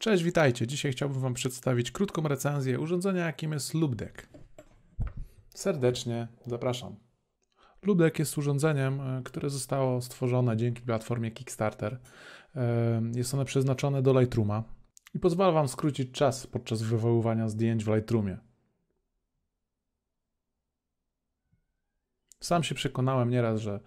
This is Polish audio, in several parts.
Cześć, witajcie. Dzisiaj chciałbym Wam przedstawić krótką recenzję urządzenia, jakim jest Lubdek. Serdecznie zapraszam. Lubdek jest urządzeniem, e, które zostało stworzone dzięki platformie Kickstarter. E, jest one przeznaczone do Lightrooma i pozwala Wam skrócić czas podczas wywoływania zdjęć w Lightroomie. Sam się przekonałem nieraz, że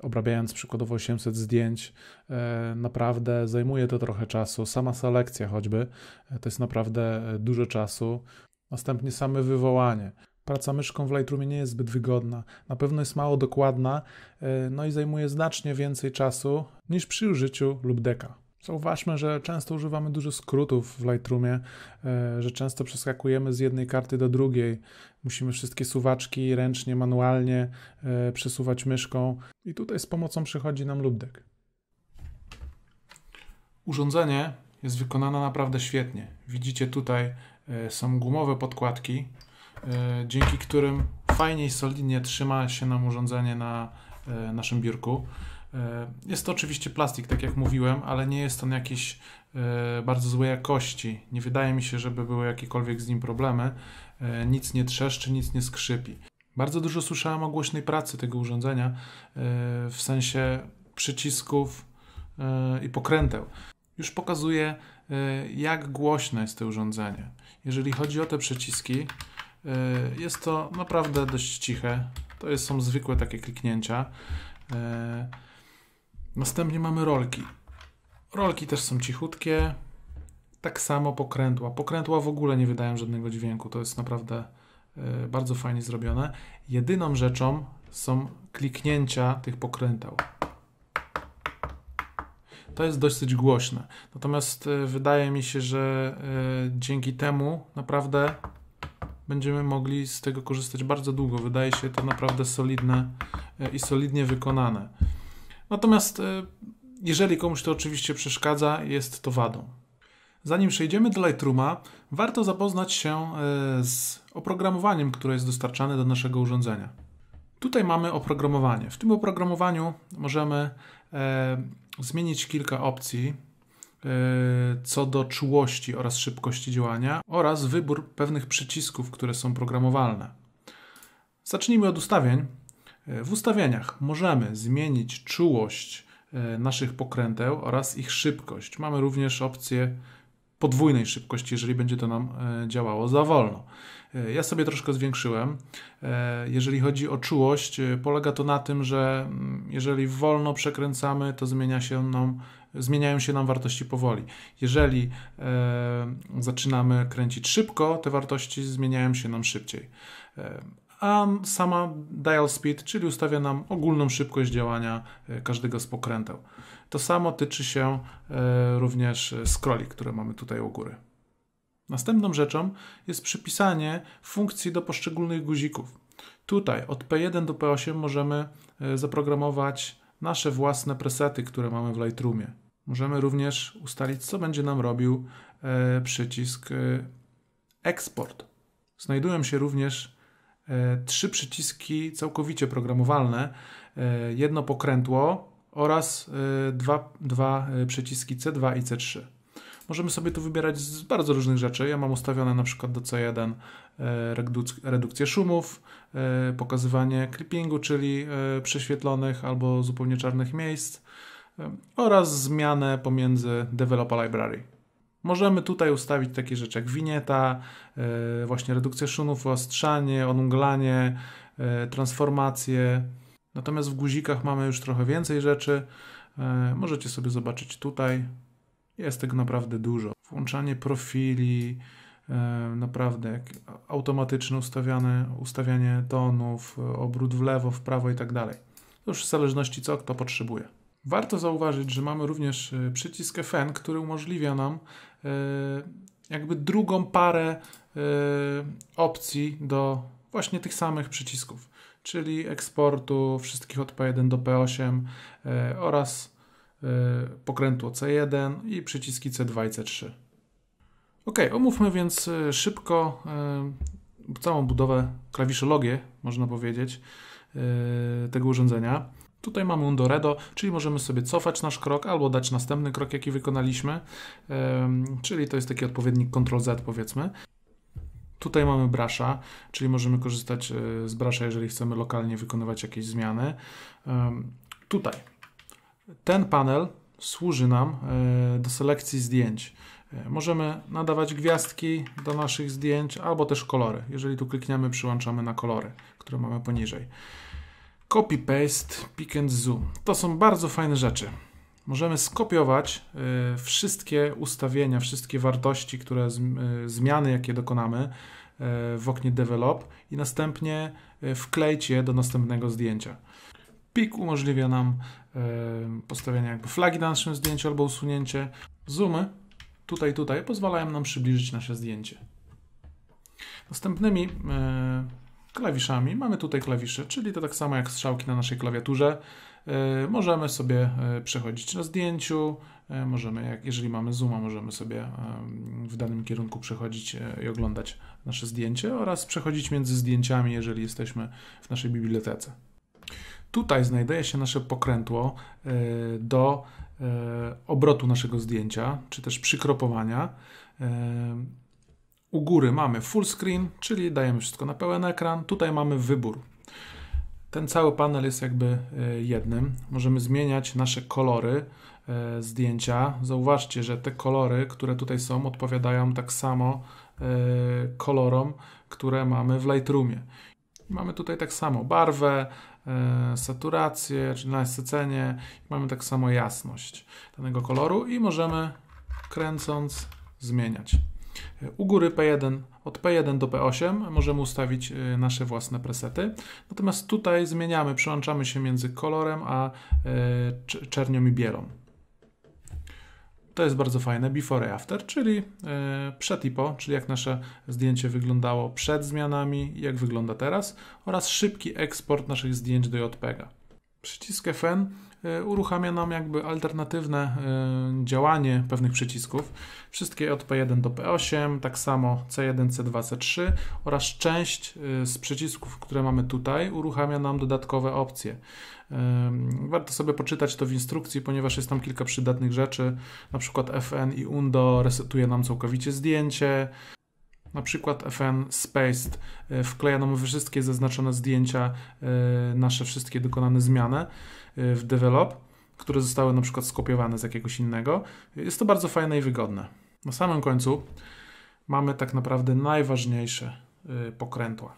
obrabiając przykładowo 800 zdjęć, e, naprawdę zajmuje to trochę czasu. Sama selekcja choćby e, to jest naprawdę e, dużo czasu. Następnie same wywołanie. Praca myszką w Lightroomie nie jest zbyt wygodna. Na pewno jest mało dokładna, no i zajmuje znacznie więcej czasu niż przy użyciu lub deka. Zauważmy, że często używamy dużo skrótów w Lightroomie, e, że często przeskakujemy z jednej karty do drugiej. Musimy wszystkie suwaczki ręcznie, manualnie e, przesuwać myszką i tutaj z pomocą przychodzi nam lubdek. Urządzenie jest wykonane naprawdę świetnie. Widzicie tutaj e, są gumowe podkładki, dzięki którym fajnie i solidnie trzyma się nam urządzenie na naszym biurku. E, jest to oczywiście plastik, tak jak mówiłem, ale nie jest on jakiś e, bardzo złej jakości. Nie wydaje mi się, żeby były jakiekolwiek z nim problemy. E, nic nie trzeszczy, nic nie skrzypi. Bardzo dużo słyszałem o głośnej pracy tego urządzenia w sensie przycisków i pokręteł. Już pokazuję, jak głośne jest to urządzenie. Jeżeli chodzi o te przyciski, jest to naprawdę dość ciche. To są zwykłe takie kliknięcia. Następnie mamy rolki. Rolki też są cichutkie. Tak samo pokrętła. Pokrętła w ogóle nie wydają żadnego dźwięku. To jest naprawdę y, bardzo fajnie zrobione. Jedyną rzeczą są kliknięcia tych pokrętał. To jest dosyć głośne. Natomiast y, wydaje mi się, że y, dzięki temu naprawdę będziemy mogli z tego korzystać bardzo długo. Wydaje się to naprawdę solidne i solidnie wykonane. Natomiast e, jeżeli komuś to oczywiście przeszkadza, jest to wadą. Zanim przejdziemy do Lightrooma, warto zapoznać się e, z oprogramowaniem, które jest dostarczane do naszego urządzenia. Tutaj mamy oprogramowanie. W tym oprogramowaniu możemy e, zmienić kilka opcji co do czułości oraz szybkości działania oraz wybór pewnych przycisków, które są programowalne. Zacznijmy od ustawień. E, w ustawieniach możemy zmienić czułość e, naszych pokręteł oraz ich szybkość. Mamy również opcję podwójnej szybkości, jeżeli będzie to nam e, działało za wolno. Ja sobie troszkę zwiększyłem. Jeżeli chodzi o czułość, polega to na tym, że mm, jeżeli wolno przekręcamy, to zmienia się nam, zmieniają się nam wartości powoli. Jeżeli zaczynamy kręcić szybko, te wartości zmieniają się nam szybciej a sama dial speed, czyli ustawia nam ogólną szybkość działania e, każdego z pokręteł. To samo tyczy się e, również e, scrolli, które mamy tutaj u góry. Następną rzeczą jest przypisanie funkcji do poszczególnych guzików. Tutaj od P1 do P8 możemy zaprogramować nasze własne presety, które mamy w Lightroomie. Możemy również ustalić, co będzie nam robił przycisk eksport. Znajdują się również E, trzy przyciski całkowicie programowalne, e, jedno pokrętło oraz e, dwa, dwa przyciski C2 i C3. Możemy sobie tu wybierać z bardzo różnych rzeczy. Ja mam ustawione na przykład do C1 redukcję szumów, pokazywanie clippingu, czyli prześwietlonych albo zupełnie czarnych miejsc oraz zmianę pomiędzy Developer Library. Możemy tutaj ustawić takie rzeczy jak winieta, e, właśnie redukcja szumów, ostrzanie, onunglanie, e, transformacje. Natomiast w guzikach mamy już trochę więcej rzeczy. E, możecie sobie zobaczyć tutaj. Jest tego naprawdę dużo. Włączanie profili, naprawdę jak automatyczne ustawianie, ustawianie tonów, obrót w lewo, w prawo i tak dalej. już w zależności co kto potrzebuje. Warto zauważyć, że mamy również e, przycisk FN, który umożliwia nam e, jakby drugą parę e, opcji do właśnie tych samych przycisków, czyli eksportu wszystkich od P1 do P8 oraz pokrętło C1 i przyciski C2 i C3. Ok, omówmy więc szybko całą budowę klawiszologię, można powiedzieć, tego urządzenia. Tutaj mamy Undoredo, czyli możemy sobie cofać nasz krok albo dać następny krok, jaki wykonaliśmy, czyli to jest taki odpowiednik Ctrl-Z powiedzmy. Tutaj mamy brasza, czyli możemy korzystać e, z brasza, jeżeli chcemy lokalnie wykonywać jakieś zmiany. Tutaj ten panel służy nam e, do selekcji zdjęć. E, możemy nadawać gwiazdki do naszych zdjęć albo też kolory. Jeżeli tu klikniemy, przyłączamy na kolory, które mamy poniżej copy paste, pick and zoom. To są bardzo fajne rzeczy. Możemy skopiować e, wszystkie ustawienia, wszystkie wartości, które e, zmiany, jakie dokonamy e, w oknie develop i następnie wkleić je do następnego zdjęcia. Pick umożliwia nam postawienie jakby flagi na naszym zdjęciu albo usunięcie. Zoomy tutaj, tutaj pozwalają nam przybliżyć nasze zdjęcie. Następnymi klawiszami. Mamy tutaj klawisze, czyli to tak samo jak strzałki na naszej klawiaturze. E, możemy sobie e, przechodzić na zdjęciu, e, możemy, jeżeli mamy zooma, możemy sobie w danym kierunku przechodzić i oglądać nasze zdjęcie oraz przechodzić między zdjęciami, jeżeli jesteśmy w naszej bibliotece. Tutaj znajduje się nasze pokrętło do obrotu naszego zdjęcia, czy też przykropowania. U góry mamy full screen, czyli dajemy wszystko na pełen ekran. Tutaj mamy wybór. Ten cały panel jest jakby e, jednym. Możemy zmieniać nasze kolory e, zdjęcia. Zauważcie, że te kolory, które tutaj są, odpowiadają tak samo e, kolorom, które mamy w Lightroomie. Mamy tutaj tak samo barwę, saturację, czy nasycenie. Mamy tak samo jasność danego koloru i możemy kręcąc zmieniać. U góry P1, od P1 do P8 możemy ustawić y, nasze własne presety. Natomiast tutaj zmieniamy, przełączamy się między kolorem a y, czernią i bielą. To jest bardzo fajne, before i after, czyli y, przed i po, czyli jak nasze zdjęcie wyglądało przed zmianami, jak wygląda teraz oraz szybki eksport naszych zdjęć do JPEG'a. Przycisk FN e, uruchamia nam jakby alternatywne e, działanie pewnych przycisków. Wszystkie od P1 do P8, tak samo C1, C2, C3 oraz część e, z przycisków, które mamy tutaj, uruchamia nam dodatkowe opcje. Warto sobie poczytać to w instrukcji, ponieważ jest tam kilka przydatnych rzeczy, na przykład FN i UNDO resetuje nam całkowicie zdjęcie, na przykład FN Spaced. E, Wklejano we wszystkie zaznaczone zdjęcia, e, nasze wszystkie dokonane zmiany e, w develop, które zostały na przykład skopiowane z jakiegoś innego. Jest to bardzo fajne i wygodne. Na samym końcu mamy tak naprawdę najważniejsze pokrętła,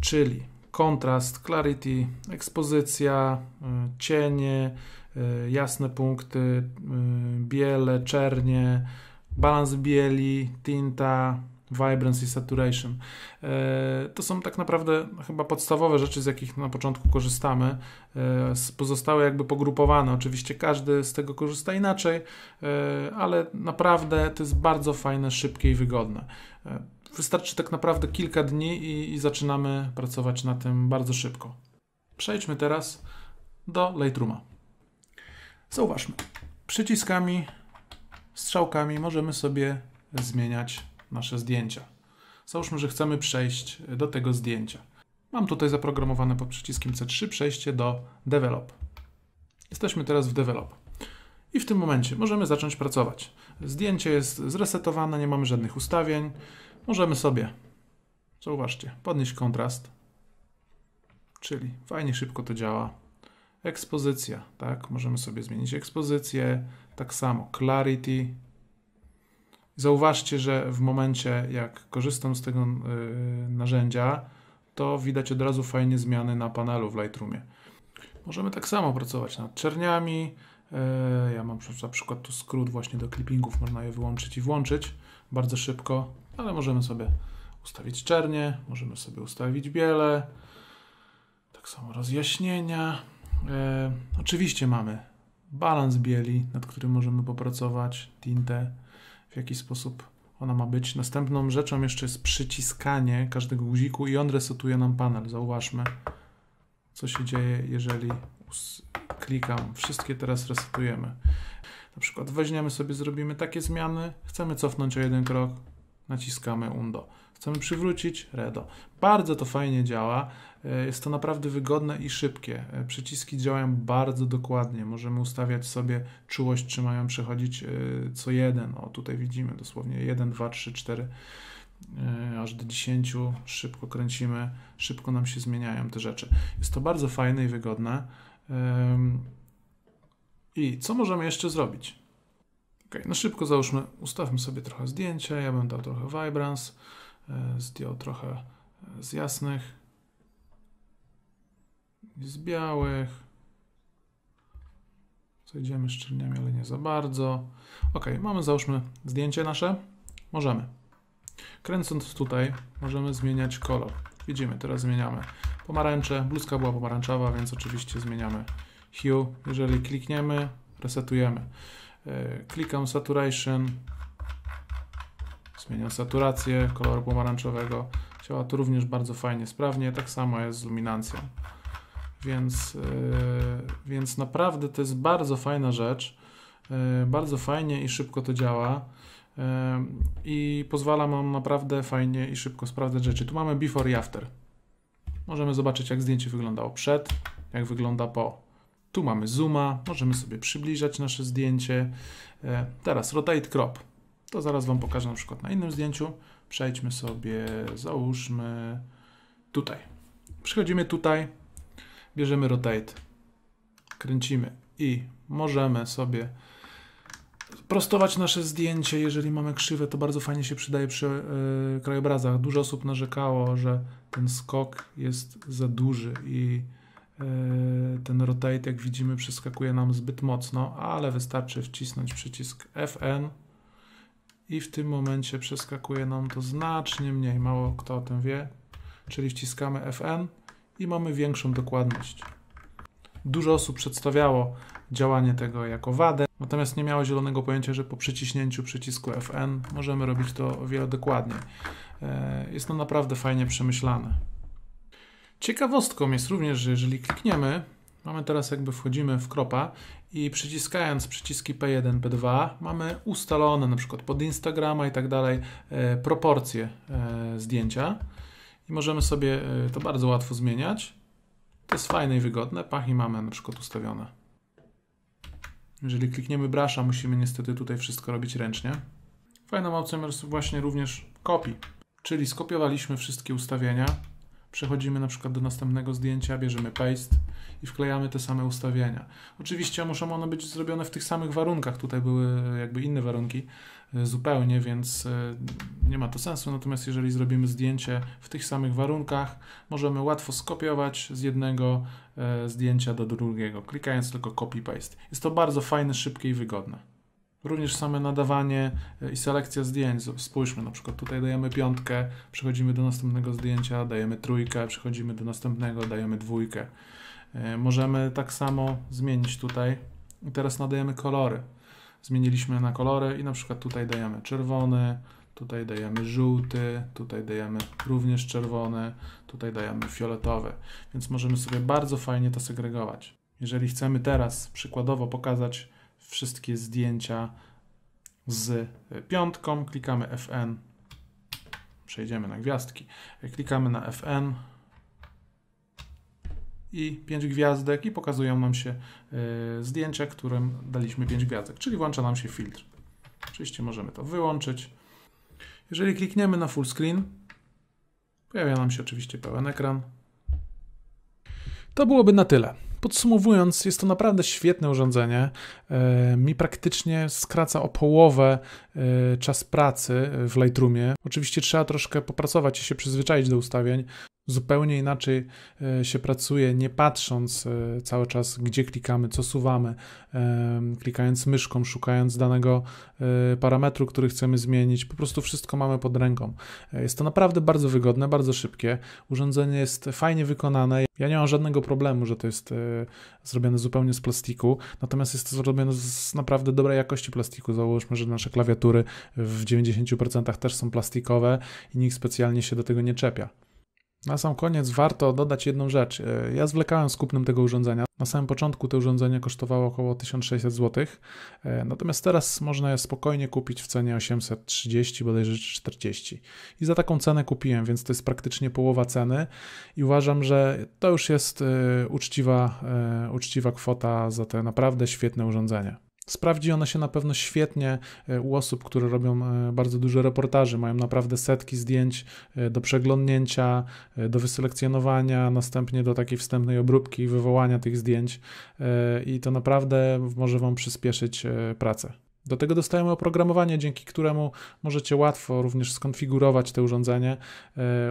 czyli kontrast, clarity, ekspozycja, cienie, jasne punkty, biele, czernie, balans bieli, tinta, Vibrance i Saturation. E, to są tak naprawdę chyba podstawowe rzeczy, z jakich na początku korzystamy. E, Pozostałe jakby pogrupowane. Oczywiście każdy z tego korzysta inaczej, e, ale naprawdę to jest bardzo fajne, szybkie i wygodne. Wystarczy tak naprawdę kilka dni i, i zaczynamy pracować na tym bardzo szybko. Przejdźmy teraz do Lightrooma. Zauważmy, przyciskami, strzałkami możemy sobie zmieniać nasze zdjęcia. Załóżmy, że chcemy przejść do tego zdjęcia. Mam tutaj zaprogramowane pod przyciskiem C3 przejście do Develop. Jesteśmy teraz w Develop. I w tym momencie możemy zacząć pracować. Zdjęcie jest zresetowane, nie mamy żadnych ustawień. Możemy sobie, zauważcie, podnieść kontrast. Czyli fajnie szybko to działa. Ekspozycja, tak? Możemy sobie zmienić ekspozycję. Tak samo clarity, Zauważcie, że w momencie jak korzystam z tego y, narzędzia, to widać od razu fajnie zmiany na panelu w Lightroomie. Możemy tak samo pracować nad czerniami. Y, ja mam na przykład tu skrót właśnie do clippingów, można je wyłączyć i włączyć bardzo szybko, ale możemy sobie ustawić czernie, możemy sobie ustawić biele, tak samo rozjaśnienia. Y, oczywiście mamy balans bieli, nad którym możemy popracować, tintę, w jaki sposób ona ma być. Następną rzeczą jeszcze jest przyciskanie każdego guziku i on resetuje nam panel. Zauważmy, co się dzieje, jeżeli klikam. Wszystkie teraz resetujemy. Na przykład weźmiemy sobie, zrobimy takie zmiany, chcemy cofnąć o jeden krok, naciskamy undo. Chcemy przywrócić redo. Bardzo to fajnie działa. E, jest to naprawdę wygodne i szybkie. E, przyciski działają bardzo dokładnie. Możemy ustawiać sobie czułość, czy mają przechodzić e, co jeden. O, tutaj widzimy dosłownie 1, 2, 3, 4, aż do 10. Szybko kręcimy, szybko nam się zmieniają te rzeczy. Jest to bardzo fajne i wygodne. I co możemy jeszcze zrobić? Ok, no szybko załóżmy, ustawmy sobie trochę zdjęcia. Ja bym dał trochę vibrance. E, zdjął trochę e, z jasnych, z białych. Zejdziemy szczelniami, ale nie za bardzo. Ok, mamy załóżmy zdjęcie nasze. Możemy. Kręcąc tutaj możemy zmieniać kolor. Widzimy, teraz zmieniamy pomarańcze. Bluzka była pomarańczowa, więc oczywiście zmieniamy hue. Jeżeli klikniemy, resetujemy. E, klikam saturation, zmienia saturację koloru pomarańczowego. Działa to również bardzo fajnie, sprawnie, tak samo jest z luminancją. Więc, yy, więc naprawdę to jest bardzo fajna rzecz. Yy, bardzo fajnie i szybko to działa yy, i pozwala nam naprawdę fajnie i szybko sprawdzać rzeczy. Tu mamy before i after. Możemy zobaczyć jak zdjęcie wyglądało przed, jak wygląda po. Tu mamy zooma, możemy sobie przybliżać nasze zdjęcie. Teraz rotate crop. To zaraz Wam pokażę na przykład na innym zdjęciu. Przejdźmy sobie, załóżmy tutaj. Przychodzimy tutaj, bierzemy rotate, kręcimy i możemy sobie prostować nasze zdjęcie, jeżeli mamy krzywe, to bardzo fajnie się przydaje przy yy, krajobrazach. Dużo osób narzekało, że ten skok jest za duży i yy, ten rotate, jak widzimy, przeskakuje nam zbyt mocno, ale wystarczy wcisnąć przycisk FN i w tym momencie przeskakuje nam to znacznie mniej, mało kto o tym wie, czyli wciskamy Fn i mamy większą dokładność. Dużo osób przedstawiało działanie tego jako wadę, natomiast nie miało zielonego pojęcia, że po przyciśnięciu przycisku Fn możemy robić to o wiele dokładniej. E, jest to naprawdę fajnie przemyślane. Ciekawostką jest również, że jeżeli klikniemy Mamy teraz jakby wchodzimy w kropa i przyciskając przyciski P1, P2 mamy ustalone na przykład pod Instagrama i tak dalej e, proporcje e, zdjęcia i możemy sobie e, to bardzo łatwo zmieniać. To jest fajne i wygodne. Pachy mamy na przykład ustawione. Jeżeli klikniemy brasza, musimy niestety tutaj wszystko robić ręcznie. Fajną opcją jest właśnie również copy, czyli skopiowaliśmy wszystkie ustawienia Przechodzimy na przykład do następnego zdjęcia, bierzemy paste i wklejamy te same ustawienia. Oczywiście muszą one być zrobione w tych samych warunkach, tutaj były jakby inne warunki e, zupełnie, więc e, nie ma to sensu. Natomiast jeżeli zrobimy zdjęcie w tych samych warunkach, możemy łatwo skopiować z jednego e, zdjęcia do drugiego, klikając tylko copy-paste. Jest to bardzo fajne, szybkie i wygodne. Również same nadawanie e, i selekcja zdjęć. Spójrzmy, na przykład tutaj dajemy piątkę, przechodzimy do następnego zdjęcia, dajemy trójkę, przechodzimy do następnego, dajemy dwójkę. E, możemy tak samo zmienić tutaj. I teraz nadajemy kolory. Zmieniliśmy na kolory i na przykład tutaj dajemy czerwony, tutaj dajemy żółty, tutaj dajemy również czerwony, tutaj dajemy fioletowy. Więc możemy sobie bardzo fajnie to segregować. Jeżeli chcemy teraz przykładowo pokazać wszystkie zdjęcia z piątką, klikamy Fn, przejdziemy na gwiazdki, klikamy na Fn i 5 gwiazdek i pokazują nam się e, zdjęcia, którym daliśmy 5 gwiazdek, czyli włącza nam się filtr. Oczywiście możemy to wyłączyć. Jeżeli klikniemy na full screen, pojawia nam się oczywiście pełen ekran. To byłoby na tyle. Podsumowując, jest to naprawdę świetne urządzenie. E, mi praktycznie skraca o połowę e, czas pracy w Lightroomie. Oczywiście trzeba troszkę popracować i się przyzwyczaić do ustawień, Zupełnie inaczej e, się pracuje, nie patrząc e, cały czas, gdzie klikamy, co suwamy, klikając myszką, szukając danego e, parametru, który chcemy zmienić. Po prostu wszystko mamy pod ręką. Jest to naprawdę bardzo wygodne, bardzo szybkie. Urządzenie jest fajnie wykonane. Ja nie mam żadnego problemu, że to jest zrobione zupełnie z plastiku, natomiast jest to zrobione z naprawdę dobrej jakości plastiku. Załóżmy, że nasze klawiatury w 90% też są plastikowe i nikt specjalnie się do tego nie czepia. Na sam koniec warto dodać jedną rzecz. E, ja zwlekałem z kupnem tego urządzenia. Na samym początku to urządzenie kosztowało około 1600 zł, e, natomiast teraz można je spokojnie kupić w cenie 830 bodajże 40. I za taką cenę kupiłem, więc to jest praktycznie połowa ceny i uważam, że to już jest e, uczciwa, uczciwa kwota za te naprawdę świetne urządzenie. Sprawdzi ona się na pewno świetnie e, u osób, które robią e, bardzo duże reportaży, mają naprawdę setki zdjęć e, do przeglądnięcia, do wyselekcjonowania, następnie do takiej wstępnej obróbki i wywołania tych zdjęć i to naprawdę może Wam przyspieszyć pracę. Do tego dostajemy oprogramowanie, dzięki któremu możecie łatwo również skonfigurować te urządzenie,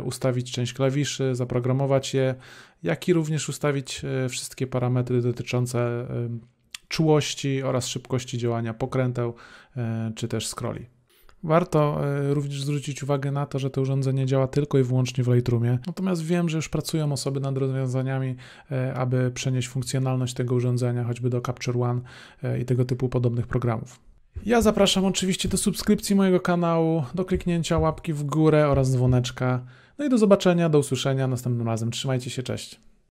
ustawić część klawiszy, zaprogramować je, jak i również ustawić wszystkie parametry dotyczące czułości oraz szybkości działania pokręteł e, czy też scrolli. Warto e, również zwrócić uwagę na to, że to urządzenie działa tylko i wyłącznie w Lightroomie. Natomiast wiem, że już pracują osoby nad rozwiązaniami, e, aby przenieść funkcjonalność tego urządzenia choćby do Capture One i tego typu podobnych programów. Ja zapraszam oczywiście do subskrypcji mojego kanału, do kliknięcia łapki w górę oraz dzwoneczka. No i do zobaczenia, do usłyszenia następnym razem. Trzymajcie się, cześć.